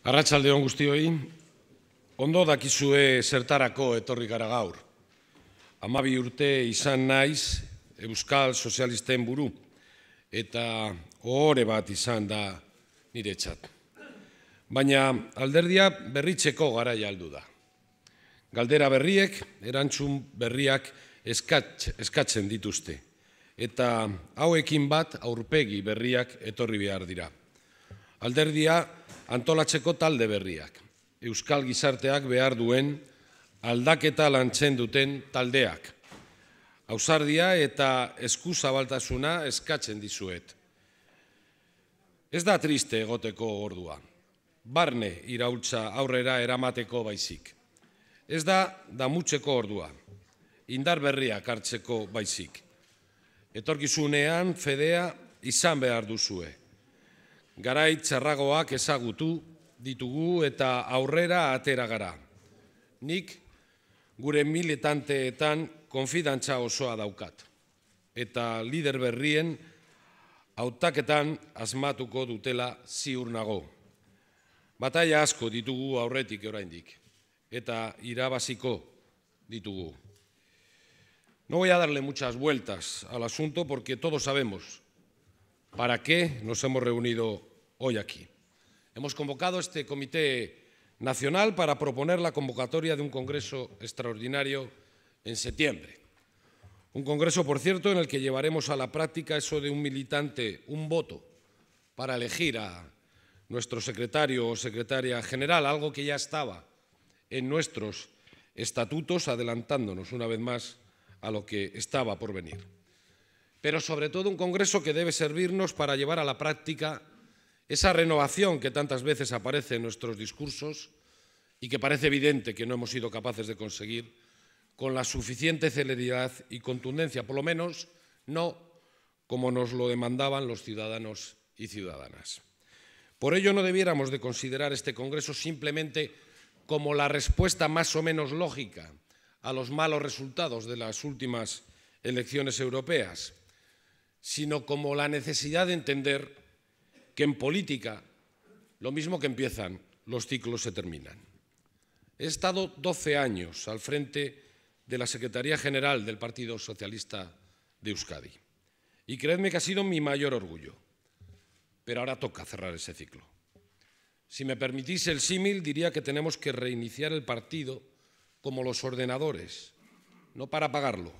Arratxalde hon guztioi, ondo dakizue zertarako etorri gara gaur. Amabi urte izan naiz Euskal Sozialisten buru, eta ohore bat izan da nire txat. Baina alderdia berritzeko gara jaldu da. Galdera berriek, erantzun berriak eskatzen dituzte. Eta hauekin bat aurpegi berriak etorri behar dira. Alderdia antolatzeko talde berriak, euskal gizarteak behar duen aldaketa lantzen duten taldeak. Hauzardia eta eskusa baltasuna eskatzen dizuet. Ez da triste egoteko ordua, barne irautza aurrera eramateko baizik. Ez da damutzeko ordua, indar berriak hartzeko baizik. Etorkizunean fedea izan behar duzuek. Garai txarragoak ezagutu ditugu eta aurrera atera gara. Nik gure militanteetan konfidantza osoa daukat eta lider berrien hautaketan asmatuko dutela ziur nago. Bataia asko ditugu aurretik oraindik eta irabaziko ditugu. No voy a darle muchas vueltas al asunto porque todos sabemos. para qué nos hemos reunido hoy aquí. Hemos convocado este Comité Nacional para proponer la convocatoria de un Congreso extraordinario en septiembre. Un Congreso, por cierto, en el que llevaremos a la práctica eso de un militante, un voto, para elegir a nuestro secretario o secretaria general, algo que ya estaba en nuestros estatutos, adelantándonos una vez más a lo que estaba por venir pero sobre todo un Congreso que debe servirnos para llevar a la práctica esa renovación que tantas veces aparece en nuestros discursos y que parece evidente que no hemos sido capaces de conseguir con la suficiente celeridad y contundencia, por lo menos no como nos lo demandaban los ciudadanos y ciudadanas. Por ello no debiéramos de considerar este Congreso simplemente como la respuesta más o menos lógica a los malos resultados de las últimas elecciones europeas, sino como la necesidad de entender que en política, lo mismo que empiezan, los ciclos se terminan. He estado 12 años al frente de la Secretaría General del Partido Socialista de Euskadi y creedme que ha sido mi mayor orgullo, pero ahora toca cerrar ese ciclo. Si me permitís el símil, diría que tenemos que reiniciar el partido como los ordenadores, no para apagarlo,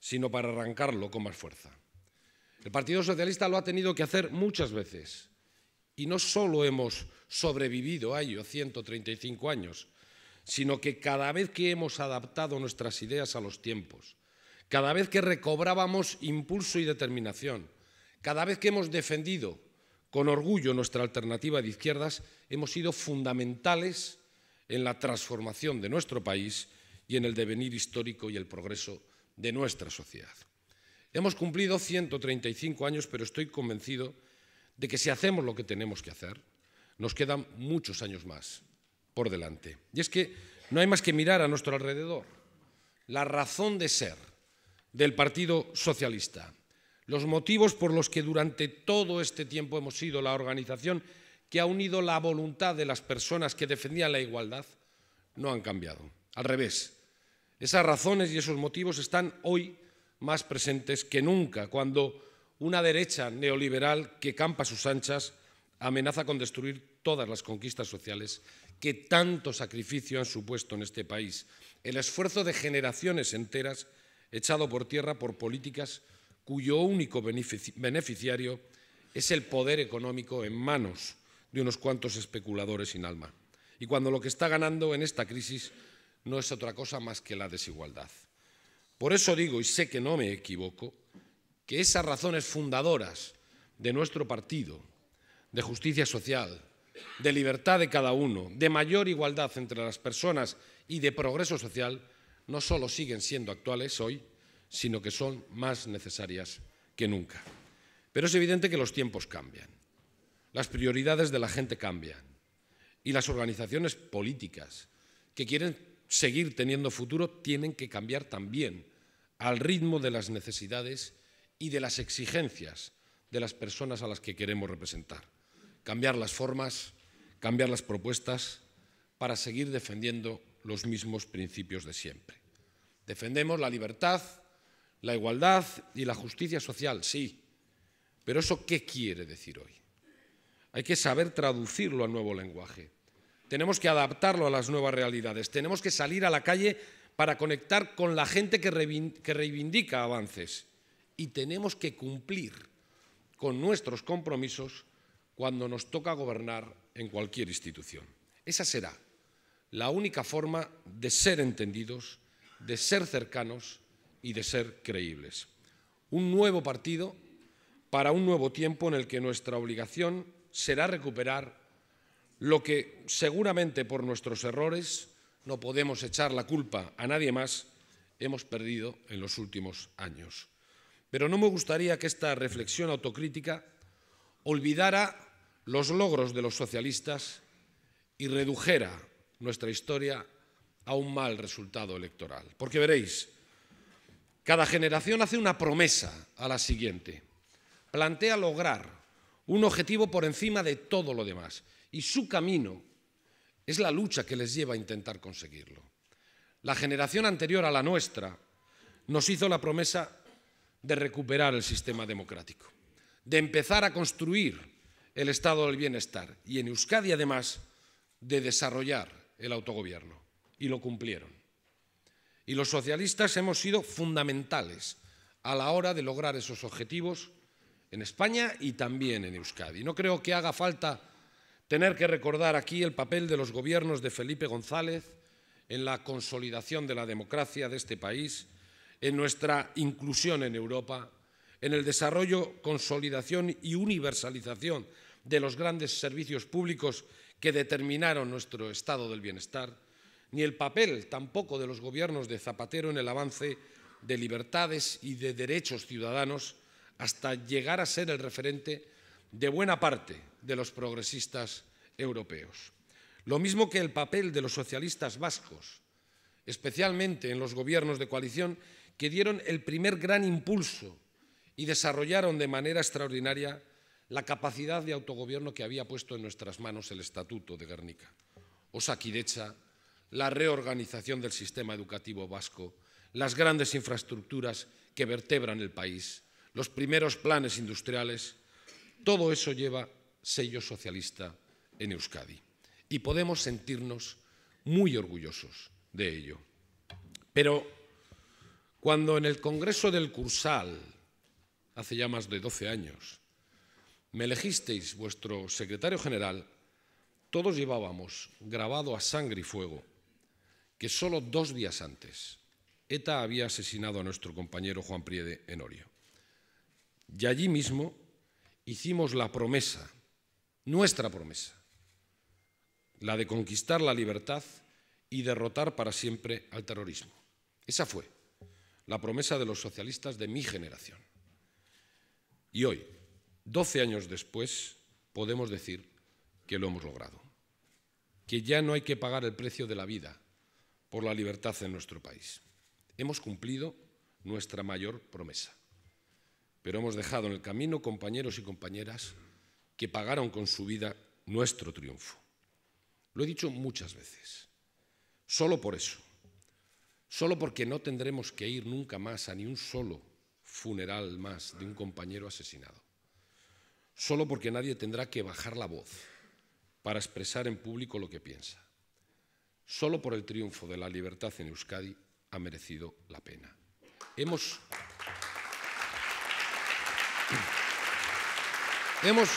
sino para arrancarlo con más fuerza. El Partido Socialista lo ha tenido que hacer muchas veces. Y no solo hemos sobrevivido a ello 135 años, sino que cada vez que hemos adaptado nuestras ideas a los tiempos, cada vez que recobrábamos impulso y determinación, cada vez que hemos defendido con orgullo nuestra alternativa de izquierdas, hemos sido fundamentales en la transformación de nuestro país y en el devenir histórico y el progreso de nuestra sociedad. Hemos cumplido 135 años, pero estoy convencido de que si hacemos lo que tenemos que hacer, nos quedan muchos años más por delante. Y es que no hay más que mirar a nuestro alrededor. La razón de ser del Partido Socialista, los motivos por los que durante todo este tiempo hemos sido la organización que ha unido la voluntad de las personas que defendían la igualdad, no han cambiado. Al revés, esas razones y esos motivos están hoy más presentes que nunca, cuando una derecha neoliberal que campa a sus anchas amenaza con destruir todas las conquistas sociales que tanto sacrificio han supuesto en este país, el esfuerzo de generaciones enteras echado por tierra por políticas cuyo único beneficiario es el poder económico en manos de unos cuantos especuladores sin alma. Y cuando lo que está ganando en esta crisis no es otra cosa más que la desigualdad. Por eso digo, y sé que no me equivoco, que esas razones fundadoras de nuestro partido, de justicia social, de libertad de cada uno, de mayor igualdad entre las personas y de progreso social, no solo siguen siendo actuales hoy, sino que son más necesarias que nunca. Pero es evidente que los tiempos cambian, las prioridades de la gente cambian y las organizaciones políticas que quieren seguir teniendo futuro, tienen que cambiar también al ritmo de las necesidades y de las exigencias de las personas a las que queremos representar. Cambiar las formas, cambiar las propuestas para seguir defendiendo los mismos principios de siempre. Defendemos la libertad, la igualdad y la justicia social, sí, pero ¿eso qué quiere decir hoy? Hay que saber traducirlo al nuevo lenguaje. Tenemos que adaptarlo a las nuevas realidades. Tenemos que salir a la calle para conectar con la gente que reivindica avances. Y tenemos que cumplir con nuestros compromisos cuando nos toca gobernar en cualquier institución. Esa será la única forma de ser entendidos, de ser cercanos y de ser creíbles. Un nuevo partido para un nuevo tiempo en el que nuestra obligación será recuperar lo que seguramente por nuestros errores no podemos echar la culpa a nadie más, hemos perdido en los últimos años. Pero no me gustaría que esta reflexión autocrítica olvidara los logros de los socialistas y redujera nuestra historia a un mal resultado electoral. Porque veréis, cada generación hace una promesa a la siguiente, plantea lograr un objetivo por encima de todo lo demás y su camino es la lucha que les lleva a intentar conseguirlo. La generación anterior a la nuestra nos hizo la promesa de recuperar el sistema democrático, de empezar a construir el estado del bienestar y en Euskadi además de desarrollar el autogobierno. Y lo cumplieron. Y los socialistas hemos sido fundamentales a la hora de lograr esos objetivos en España y también en Euskadi. No creo que haga falta tener que recordar aquí el papel de los gobiernos de Felipe González en la consolidación de la democracia de este país, en nuestra inclusión en Europa, en el desarrollo, consolidación y universalización de los grandes servicios públicos que determinaron nuestro estado del bienestar, ni el papel tampoco de los gobiernos de Zapatero en el avance de libertades y de derechos ciudadanos hasta llegar a ser el referente de buena parte de los progresistas europeos. Lo mismo que el papel de los socialistas vascos, especialmente en los gobiernos de coalición, que dieron el primer gran impulso y desarrollaron de manera extraordinaria la capacidad de autogobierno que había puesto en nuestras manos el Estatuto de Guernica, Osakidecha, la reorganización del sistema educativo vasco, las grandes infraestructuras que vertebran el país, los primeros planes industriales todo eso lleva sello socialista en Euskadi y podemos sentirnos muy orgullosos de ello. Pero cuando en el Congreso del Cursal, hace ya más de 12 años, me elegisteis vuestro secretario general, todos llevábamos grabado a sangre y fuego que solo dos días antes ETA había asesinado a nuestro compañero Juan Priede en Orio. Y allí mismo hicimos la promesa, nuestra promesa, la de conquistar la libertad y derrotar para siempre al terrorismo. Esa fue la promesa de los socialistas de mi generación. Y hoy, doce años después, podemos decir que lo hemos logrado, que ya no hay que pagar el precio de la vida por la libertad en nuestro país. Hemos cumplido nuestra mayor promesa pero hemos dejado en el camino compañeros y compañeras que pagaron con su vida nuestro triunfo. Lo he dicho muchas veces. Solo por eso, solo porque no tendremos que ir nunca más a ni un solo funeral más de un compañero asesinado, solo porque nadie tendrá que bajar la voz para expresar en público lo que piensa, solo por el triunfo de la libertad en Euskadi ha merecido la pena. Hemos Hemos,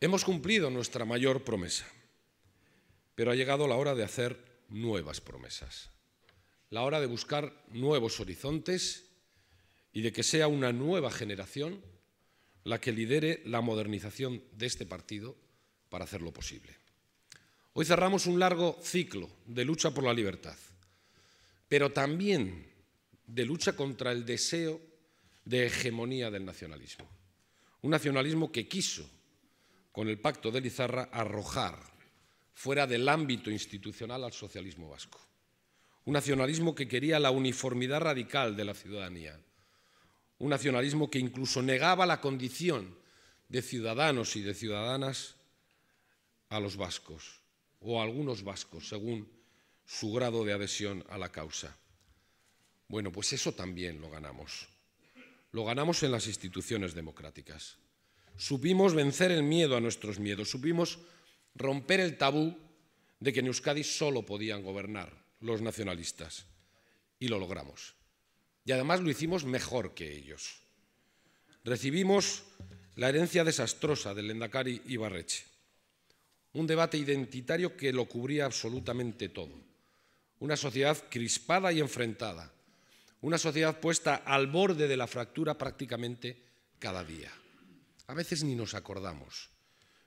hemos cumplido nuestra mayor promesa, pero ha llegado la hora de hacer nuevas promesas, la hora de buscar nuevos horizontes y de que sea una nueva generación la que lidere la modernización de este partido para hacerlo posible. Hoy cerramos un largo ciclo de lucha por la libertad pero también de lucha contra el deseo de hegemonía del nacionalismo. Un nacionalismo que quiso, con el pacto de Lizarra, arrojar fuera del ámbito institucional al socialismo vasco. Un nacionalismo que quería la uniformidad radical de la ciudadanía. Un nacionalismo que incluso negaba la condición de ciudadanos y de ciudadanas a los vascos, o a algunos vascos, según su grado de adhesión a la causa. Bueno, pues eso también lo ganamos. Lo ganamos en las instituciones democráticas. Supimos vencer el miedo a nuestros miedos, supimos romper el tabú de que en Euskadi solo podían gobernar los nacionalistas. Y lo logramos. Y además lo hicimos mejor que ellos. Recibimos la herencia desastrosa del Lendakari Barreche. un debate identitario que lo cubría absolutamente todo una sociedad crispada y enfrentada, una sociedad puesta al borde de la fractura prácticamente cada día. A veces ni nos acordamos,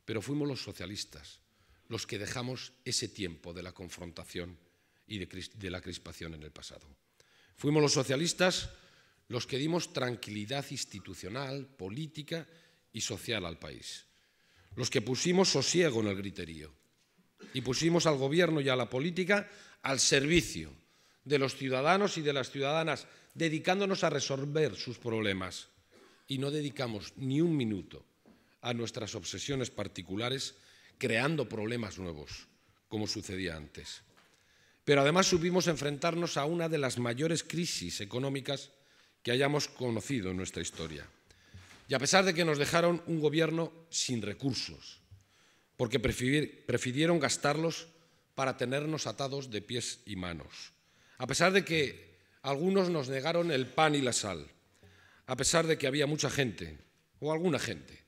pero fuimos los socialistas los que dejamos ese tiempo de la confrontación y de, la crispación en el pasado. Fuimos los socialistas los que dimos tranquilidad institucional, política y social al país, los que pusimos sosiego en el griterío y pusimos al gobierno y a la política al servicio de los ciudadanos y de las ciudadanas, dedicándonos a resolver sus problemas. Y no dedicamos ni un minuto a nuestras obsesiones particulares, creando problemas nuevos, como sucedía antes. Pero además supimos enfrentarnos a una de las mayores crisis económicas que hayamos conocido en nuestra historia. Y a pesar de que nos dejaron un gobierno sin recursos, porque prefirieron gastarlos para tenernos atados de pies y manos. A pesar de que algunos nos negaron el pan y la sal, a pesar de que había mucha gente, o alguna gente,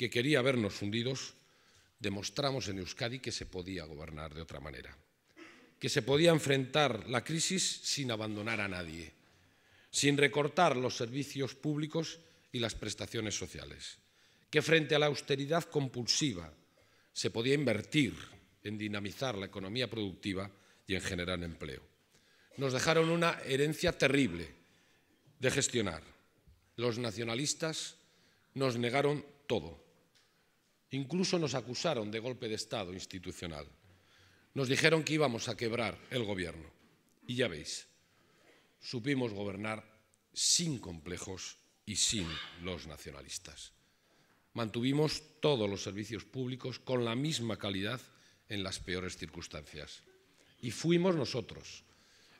que quería vernos hundidos, demostramos en Euskadi que se podía gobernar de otra manera, que se podía enfrentar la crisis sin abandonar a nadie, sin recortar los servicios públicos y las prestaciones sociales, que frente a la austeridad compulsiva se podía invertir en dinamizar la economía productiva y en generar empleo. Nos dejaron una herencia terrible de gestionar. Los nacionalistas nos negaron todo. Incluso nos acusaron de golpe de Estado institucional. Nos dijeron que íbamos a quebrar el gobierno. Y ya veis, supimos gobernar sin complejos y sin los nacionalistas. Mantuvimos todos los servicios públicos con la misma calidad en las peores circunstancias. Y fuimos nosotros,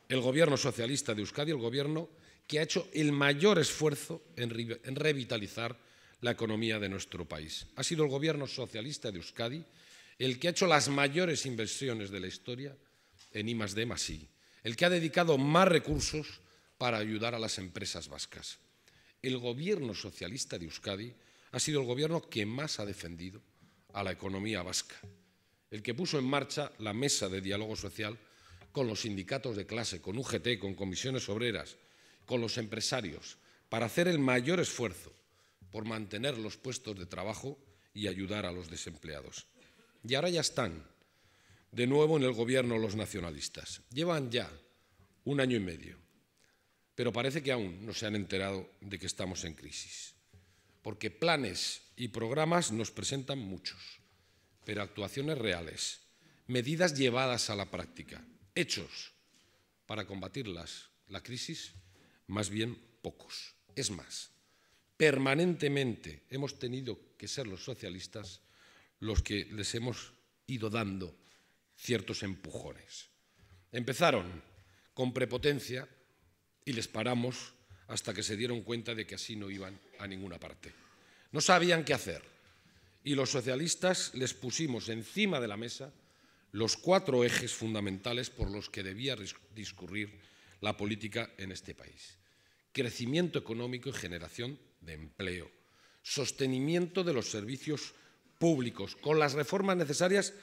el gobierno socialista de Euskadi, el gobierno que ha hecho el mayor esfuerzo en, revitalizar la economía de nuestro país. Ha sido el gobierno socialista de Euskadi el que ha hecho las mayores inversiones de la historia en I, D, el que ha dedicado más recursos para ayudar a las empresas vascas. El gobierno socialista de Euskadi ha sido el gobierno que más ha defendido a la economía vasca el que puso en marcha la mesa de diálogo social con los sindicatos de clase, con UGT, con comisiones obreras, con los empresarios, para hacer el mayor esfuerzo por mantener los puestos de trabajo y ayudar a los desempleados. Y ahora ya están de nuevo en el gobierno los nacionalistas. Llevan ya un año y medio, pero parece que aún no se han enterado de que estamos en crisis, porque planes y programas nos presentan muchos pero actuaciones reales, medidas llevadas a la práctica, hechos para combatirlas, la crisis, más bien pocos. Es más, permanentemente hemos tenido que ser los socialistas los que les hemos ido dando ciertos empujones. Empezaron con prepotencia y les paramos hasta que se dieron cuenta de que así no iban a ninguna parte. No sabían qué hacer y los socialistas les pusimos encima de la mesa los cuatro ejes fundamentales por los que debía discurrir la política en este país. Crecimiento económico y generación de empleo. Sostenimiento de los servicios públicos con las reformas necesarias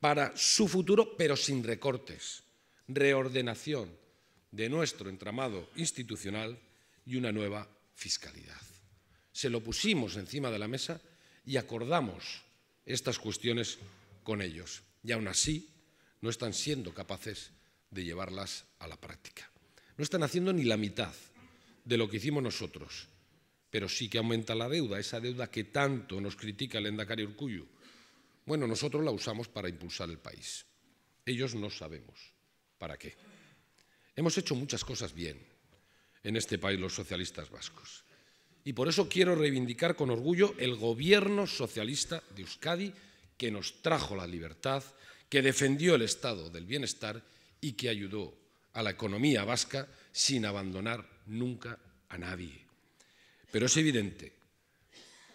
para su futuro, pero sin recortes. Reordenación de nuestro entramado institucional y una nueva fiscalidad. Se lo pusimos encima de la mesa y acordamos estas cuestiones con ellos. Y aún así no están siendo capaces de llevarlas a la práctica. No están haciendo ni la mitad de lo que hicimos nosotros, pero sí que aumenta la deuda, esa deuda que tanto nos critica el Endacario Urcuyo. Bueno, nosotros la usamos para impulsar el país. Ellos no sabemos para qué. Hemos hecho muchas cosas bien en este país los socialistas vascos. Y por eso quiero reivindicar con orgullo el gobierno socialista de Euskadi que nos trajo la libertad, que defendió el estado del bienestar y que ayudó a la economía vasca sin abandonar nunca a nadie. Pero es evidente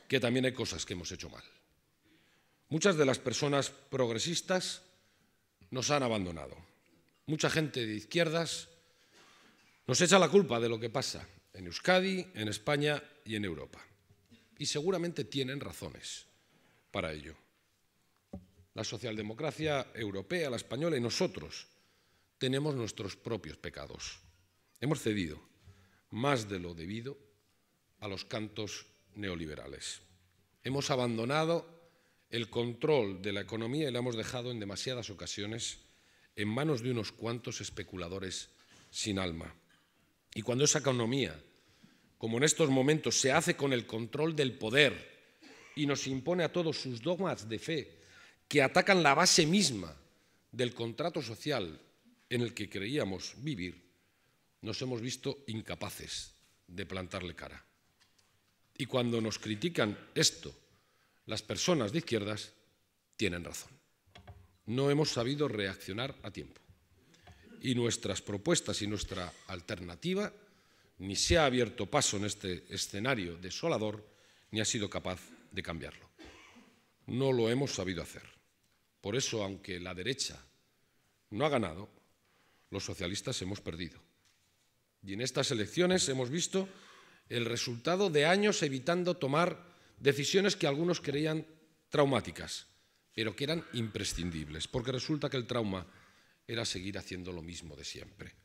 que también hay cosas que hemos hecho mal. Muchas de las personas progresistas nos han abandonado. Mucha gente de izquierdas nos echa la culpa de lo que pasa en Euskadi, en España y en Europa. Y seguramente tienen razones para ello. La socialdemocracia europea, la española y nosotros tenemos nuestros propios pecados. Hemos cedido más de lo debido a los cantos neoliberales. Hemos abandonado el control de la economía y la hemos dejado en demasiadas ocasiones en manos de unos cuantos especuladores sin alma. Y cuando esa economía como en estos momentos, se hace con el control del poder y nos impone a todos sus dogmas de fe que atacan la base misma del contrato social en el que creíamos vivir, nos hemos visto incapaces de plantarle cara. Y cuando nos critican esto, las personas de izquierdas tienen razón. No hemos sabido reaccionar a tiempo. Y nuestras propuestas y nuestra alternativa ni se ha abierto paso en este escenario desolador, ni ha sido capaz de cambiarlo. No lo hemos sabido hacer. Por eso, aunque la derecha no ha ganado, los socialistas hemos perdido. Y en estas elecciones hemos visto el resultado de años evitando tomar decisiones que algunos creían traumáticas, pero que eran imprescindibles, porque resulta que el trauma era seguir haciendo lo mismo de siempre.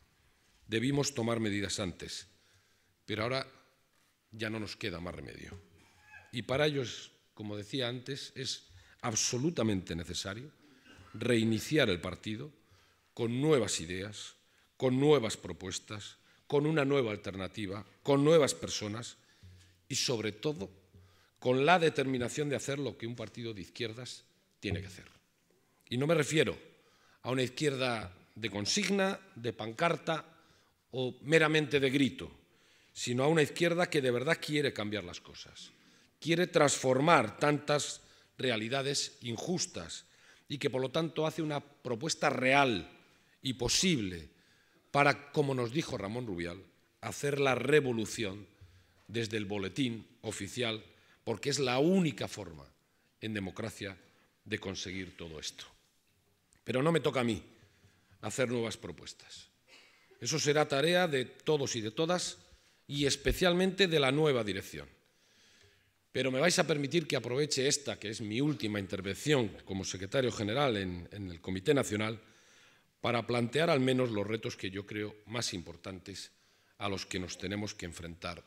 Debimos tomar medidas antes pero ahora ya no nos queda más remedio. Y para ello, como decía antes, es absolutamente necesario reiniciar el partido con nuevas ideas, con nuevas propuestas, con una nueva alternativa, con nuevas personas y sobre todo con la determinación de hacer lo que un partido de izquierdas tiene que hacer. Y no me refiero a una izquierda de consigna, de pancarta o meramente de grito sino a una izquierda que de verdad quiere cambiar las cosas, quiere transformar tantas realidades injustas y que por lo tanto hace una propuesta real y posible para, como nos dijo Ramón Rubial, hacer la revolución desde el boletín oficial, porque es la única forma en democracia de conseguir todo esto. Pero no me toca a mí hacer nuevas propuestas. Eso será tarea de todos y de todas y especialmente de la nueva dirección. Pero me vais a permitir que aproveche esta, que es mi última intervención como secretario general en, el Comité Nacional, para plantear al menos los retos que yo creo más importantes a los que nos tenemos que enfrentar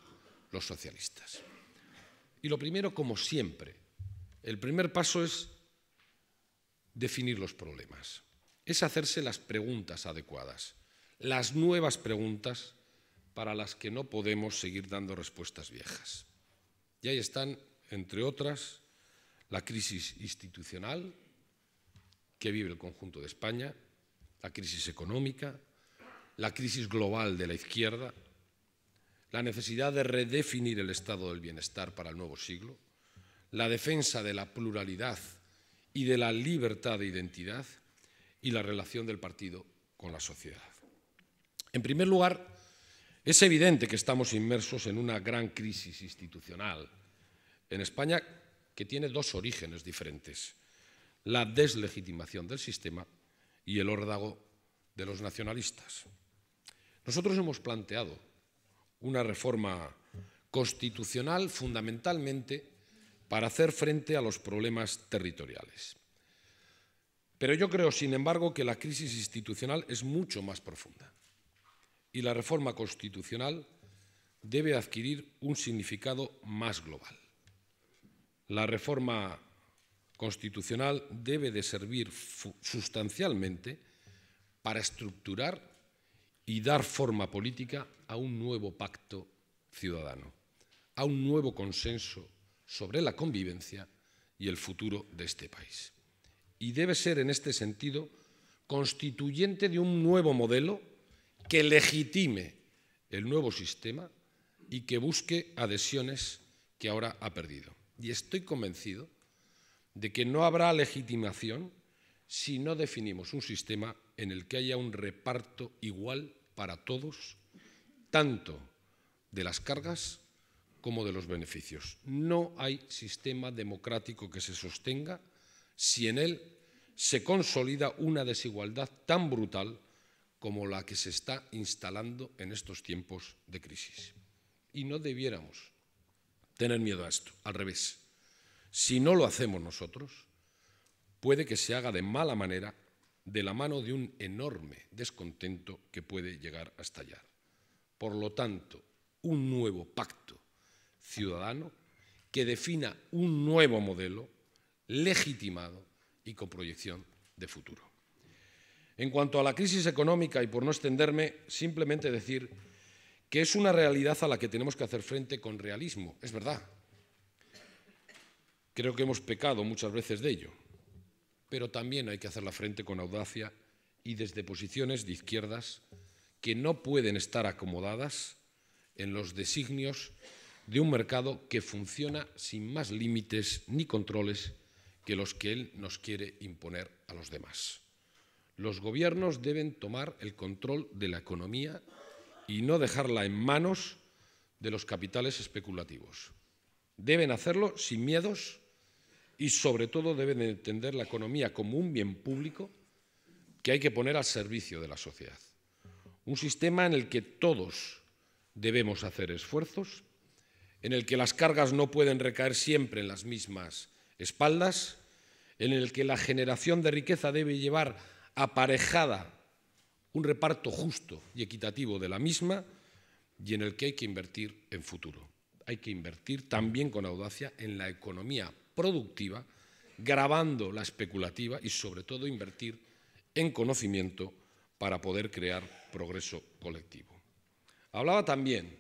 los socialistas. Y lo primero, como siempre, el primer paso es definir los problemas, es hacerse las preguntas adecuadas, las nuevas preguntas para las que no podemos seguir dando respuestas viejas. Y ahí están, entre otras, la crisis institucional que vive el conjunto de España, la crisis económica, la crisis global de la izquierda, la necesidad de redefinir el estado del bienestar para el nuevo siglo, la defensa de la pluralidad y de la libertad de identidad y la relación del partido con la sociedad. En primer lugar, es evidente que estamos inmersos en una gran crisis institucional en España que tiene dos orígenes diferentes, la deslegitimación del sistema y el órdago de los nacionalistas. Nosotros hemos planteado una reforma constitucional fundamentalmente para hacer frente a los problemas territoriales. Pero yo creo, sin embargo, que la crisis institucional es mucho más profunda y la reforma constitucional debe adquirir un significado más global. La reforma constitucional debe de servir sustancialmente para estructurar y dar forma política a un nuevo pacto ciudadano, a un nuevo consenso sobre la convivencia y el futuro de este país. Y debe ser en este sentido constituyente de un nuevo modelo que legitime el nuevo sistema y que busque adhesiones que ahora ha perdido. Y estoy convencido de que no habrá legitimación si no definimos un sistema en el que haya un reparto igual para todos, tanto de las cargas como de los beneficios. No hay sistema democrático que se sostenga si en él se consolida una desigualdad tan brutal como la que se está instalando en estos tiempos de crisis. Y no debiéramos tener miedo a esto, al revés. Si no lo hacemos nosotros, puede que se haga de mala manera de la mano de un enorme descontento que puede llegar a estallar. Por lo tanto, un nuevo pacto ciudadano que defina un nuevo modelo legitimado y con proyección de futuro. En cuanto a la crisis económica, y por no extenderme, simplemente decir que es una realidad a la que tenemos que hacer frente con realismo, es verdad. Creo que hemos pecado muchas veces de ello, pero también hay que hacerla frente con audacia y desde posiciones de izquierdas que no pueden estar acomodadas en los designios de un mercado que funciona sin más límites ni controles que los que él nos quiere imponer a los demás los gobiernos deben tomar el control de la economía y no dejarla en manos de los capitales especulativos. Deben hacerlo sin miedos y sobre todo deben entender la economía como un bien público que hay que poner al servicio de la sociedad. Un sistema en el que todos debemos hacer esfuerzos, en el que las cargas no pueden recaer siempre en las mismas espaldas, en el que la generación de riqueza debe llevar aparejada un reparto justo y equitativo de la misma y en el que hay que invertir en futuro. Hay que invertir también con audacia en la economía productiva, grabando la especulativa y sobre todo invertir en conocimiento para poder crear progreso colectivo. Hablaba también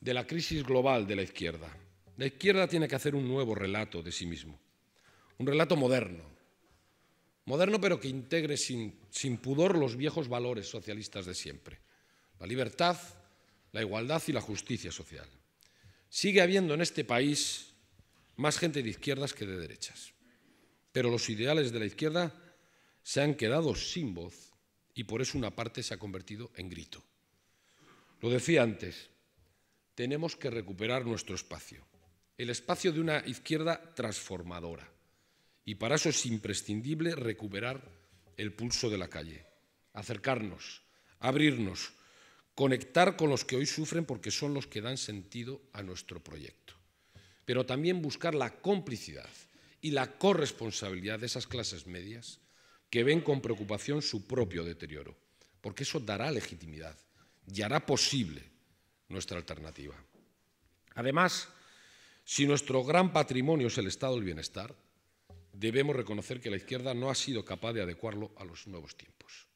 de la crisis global de la izquierda. La izquierda tiene que hacer un nuevo relato de sí mismo, un relato moderno, Moderno pero que integre sin, sin pudor los viejos valores socialistas de siempre. La libertad, la igualdad y la justicia social. Sigue habiendo en este país más gente de izquierdas que de derechas. Pero los ideales de la izquierda se han quedado sin voz y por eso una parte se ha convertido en grito. Lo decía antes, tenemos que recuperar nuestro espacio, el espacio de una izquierda transformadora, y para eso es imprescindible recuperar el pulso de la calle, acercarnos, abrirnos, conectar con los que hoy sufren porque son los que dan sentido a nuestro proyecto. Pero también buscar la complicidad y la corresponsabilidad de esas clases medias que ven con preocupación su propio deterioro, porque eso dará legitimidad y hará posible nuestra alternativa. Además, si nuestro gran patrimonio es el estado del bienestar, debemos reconocer que la izquierda no ha sido capaz de adecuarlo a los nuevos tiempos.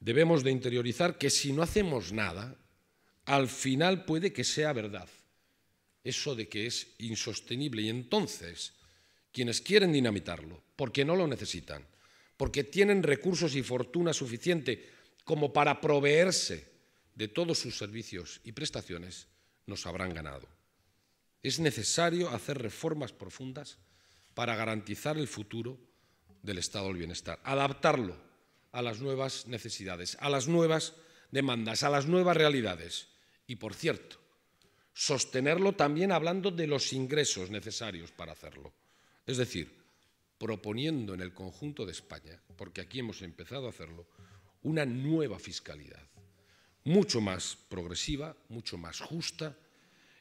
Debemos de interiorizar que si no hacemos nada, al final puede que sea verdad eso de que es insostenible y entonces quienes quieren dinamitarlo, porque no lo necesitan, porque tienen recursos y fortuna suficiente como para proveerse de todos sus servicios y prestaciones, nos habrán ganado. Es necesario hacer reformas profundas para garantizar el futuro del estado del bienestar, adaptarlo a las nuevas necesidades, a las nuevas demandas, a las nuevas realidades y, por cierto, sostenerlo también hablando de los ingresos necesarios para hacerlo. Es decir, proponiendo en el conjunto de España, porque aquí hemos empezado a hacerlo, una nueva fiscalidad, mucho más progresiva, mucho más justa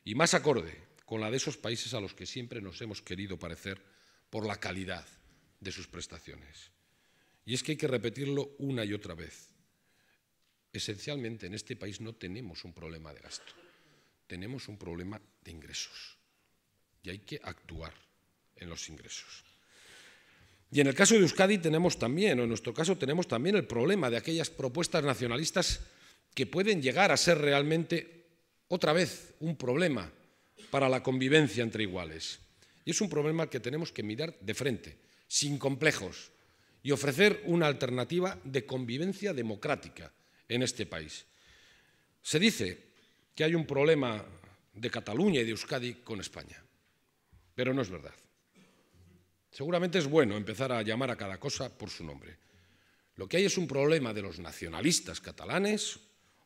y más acorde con la de esos países a los que siempre nos hemos querido parecer por la calidad de sus prestaciones. Y es que hay que repetirlo una y otra vez. Esencialmente en este país no tenemos un problema de gasto, tenemos un problema de ingresos. Y hay que actuar en los ingresos. Y en el caso de Euskadi tenemos también, o en nuestro caso tenemos también el problema de aquellas propuestas nacionalistas que pueden llegar a ser realmente otra vez un problema para la convivencia entre iguales. Y es un problema que tenemos que mirar de frente, sin complejos, y ofrecer una alternativa de convivencia democrática en este país. Se dice que hay un problema de Cataluña y de Euskadi con España, pero no es verdad. Seguramente es bueno empezar a llamar a cada cosa por su nombre. Lo que hay es un problema de los nacionalistas catalanes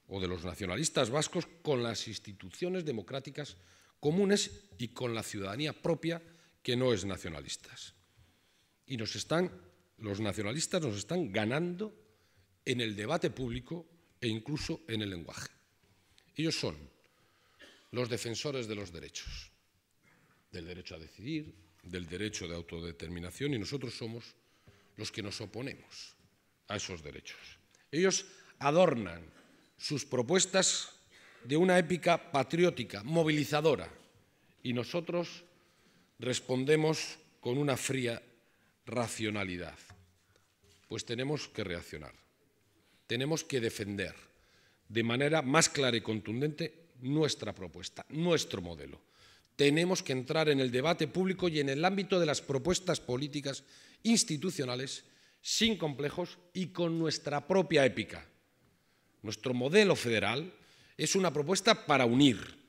o de los nacionalistas vascos con las instituciones democráticas comunes y con la ciudadanía propia que no es nacionalistas. Y nos están, los nacionalistas nos están ganando en el debate público e incluso en el lenguaje. Ellos son los defensores de los derechos, del derecho a decidir, del derecho de autodeterminación, y nosotros somos los que nos oponemos a esos derechos. Ellos adornan sus propuestas de una épica patriótica, movilizadora, y nosotros respondemos con una fría racionalidad. Pues tenemos que reaccionar, tenemos que defender de manera más clara y contundente nuestra propuesta, nuestro modelo. Tenemos que entrar en el debate público y en el ámbito de las propuestas políticas institucionales sin complejos y con nuestra propia épica. Nuestro modelo federal es una propuesta para unir,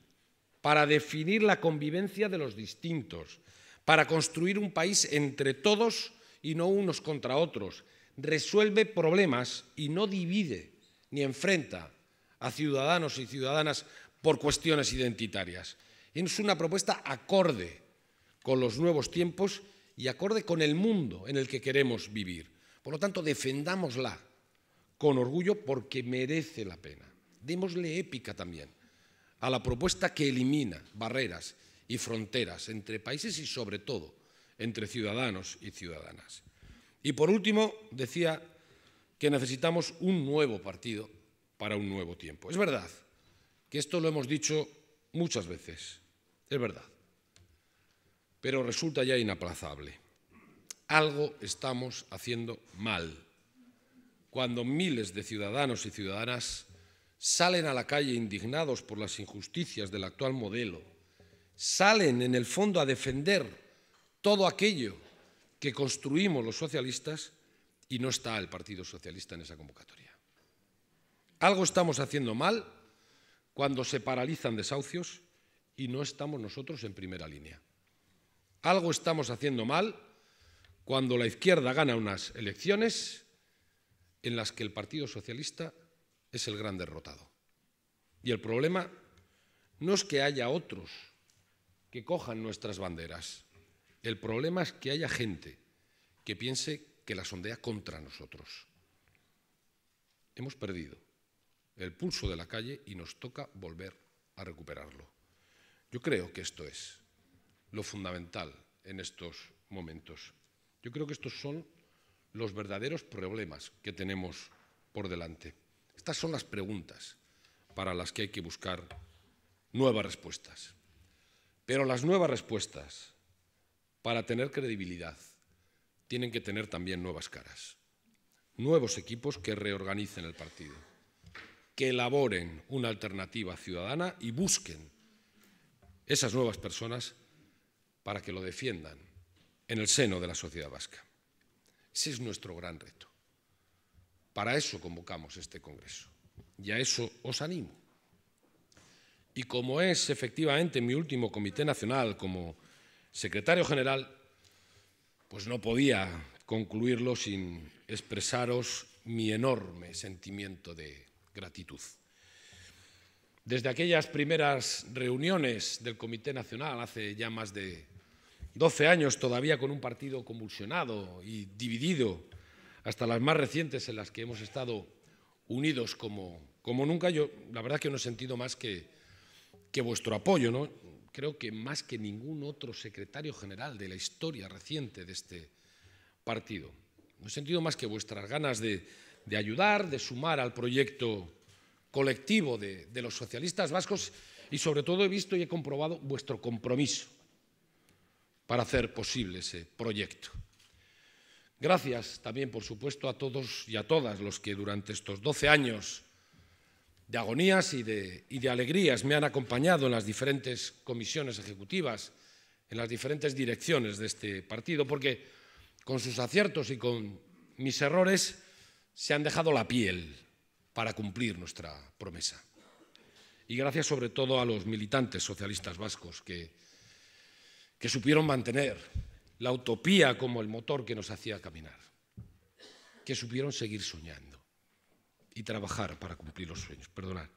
para definir la convivencia de los distintos, para construir un país entre todos y no unos contra otros. Resuelve problemas y no divide ni enfrenta a ciudadanos y ciudadanas por cuestiones identitarias. Es una propuesta acorde con los nuevos tiempos y acorde con el mundo en el que queremos vivir. Por lo tanto, defendámosla con orgullo porque merece la pena. Démosle épica también a la propuesta que elimina barreras y fronteras entre países y sobre todo entre ciudadanos y ciudadanas. Y por último, decía que necesitamos un nuevo partido para un nuevo tiempo. Es verdad que esto lo hemos dicho muchas veces, es verdad, pero resulta ya inaplazable. Algo estamos haciendo mal cuando miles de ciudadanos y ciudadanas salen a la calle indignados por las injusticias del actual modelo, salen en el fondo a defender todo aquello que construimos los socialistas y no está el Partido Socialista en esa convocatoria. Algo estamos haciendo mal cuando se paralizan desahucios y no estamos nosotros en primera línea. Algo estamos haciendo mal cuando la izquierda gana unas elecciones en las que el Partido Socialista es el gran derrotado. Y el problema no es que haya otros que cojan nuestras banderas. El problema es que haya gente que piense que la sondea contra nosotros. Hemos perdido el pulso de la calle y nos toca volver a recuperarlo. Yo creo que esto es lo fundamental en estos momentos. Yo creo que estos son los verdaderos problemas que tenemos por delante. Estas son las preguntas para las que hay que buscar nuevas respuestas. Pero las nuevas respuestas, para tener credibilidad, tienen que tener también nuevas caras, nuevos equipos que reorganicen el partido, que elaboren una alternativa ciudadana y busquen esas nuevas personas para que lo defiendan en el seno de la sociedad vasca. Ese es nuestro gran reto. Para eso convocamos este Congreso y a eso os animo. Y como es efectivamente mi último Comité Nacional como secretario general, pues no podía concluirlo sin expresaros mi enorme sentimiento de gratitud. Desde aquellas primeras reuniones del Comité Nacional, hace ya más de 12 años, todavía con un partido convulsionado y dividido, hasta las más recientes en las que hemos estado unidos como, nunca, yo la verdad que no he sentido más que, vuestro apoyo, ¿no? creo que más que ningún otro secretario general de la historia reciente de este partido. No he sentido más que vuestras ganas de, ayudar, de sumar al proyecto colectivo de, los socialistas vascos y sobre todo he visto y he comprobado vuestro compromiso para hacer posible ese proyecto. Gracias también, por supuesto, a todos y a todas los que durante estos 12 años de agonías y de, alegrías me han acompañado en las diferentes comisiones ejecutivas, en las diferentes direcciones de este partido, porque con sus aciertos y con mis errores se han dejado la piel para cumplir nuestra promesa. Y gracias sobre todo a los militantes socialistas vascos que supieron mantener la utopía como el motor que nos hacía caminar, que supieron seguir soñando y trabajar para cumplir los sueños. Perdonad.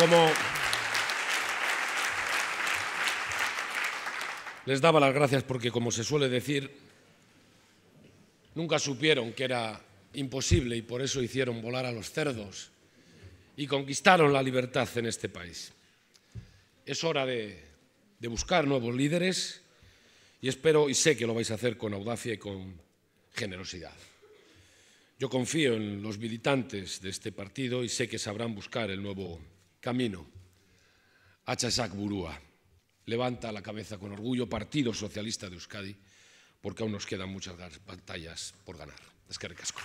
como les daba las gracias porque, como se suele decir, nunca supieron que era imposible y por eso hicieron volar a los cerdos y conquistaron la libertad en este país. Es hora de, de buscar nuevos líderes y espero y sé que lo vais a hacer con audacia y con generosidad. Yo confío en los militantes de este partido y sé que sabrán buscar el nuevo Camino. Achasak Burúa. Levanta la cabeza con orgullo, Partido Socialista de Euskadi, porque aún nos quedan muchas batallas por ganar. Es que recasco.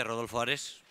Rodolfo Ares.